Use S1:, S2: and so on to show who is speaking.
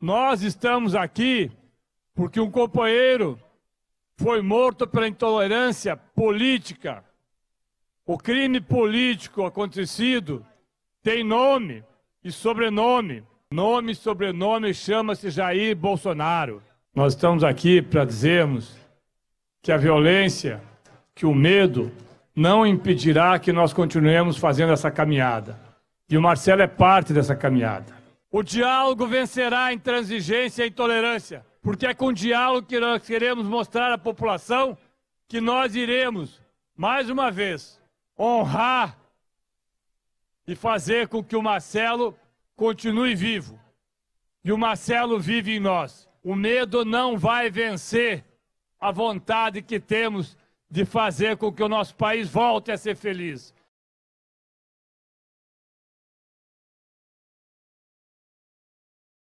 S1: Nós estamos aqui porque um companheiro foi morto pela intolerância política. O crime político acontecido tem nome e sobrenome. Nome e sobrenome chama-se Jair Bolsonaro. Nós estamos aqui para dizermos que a violência, que o medo não impedirá que nós continuemos fazendo essa caminhada. E o Marcelo é parte dessa caminhada. O diálogo vencerá a intransigência e a intolerância, porque é com o diálogo que nós queremos mostrar à população que nós iremos, mais uma vez, honrar e fazer com que o Marcelo continue vivo. E o Marcelo vive em nós. O medo não vai vencer a vontade que temos de fazer com que o nosso país volte a ser feliz.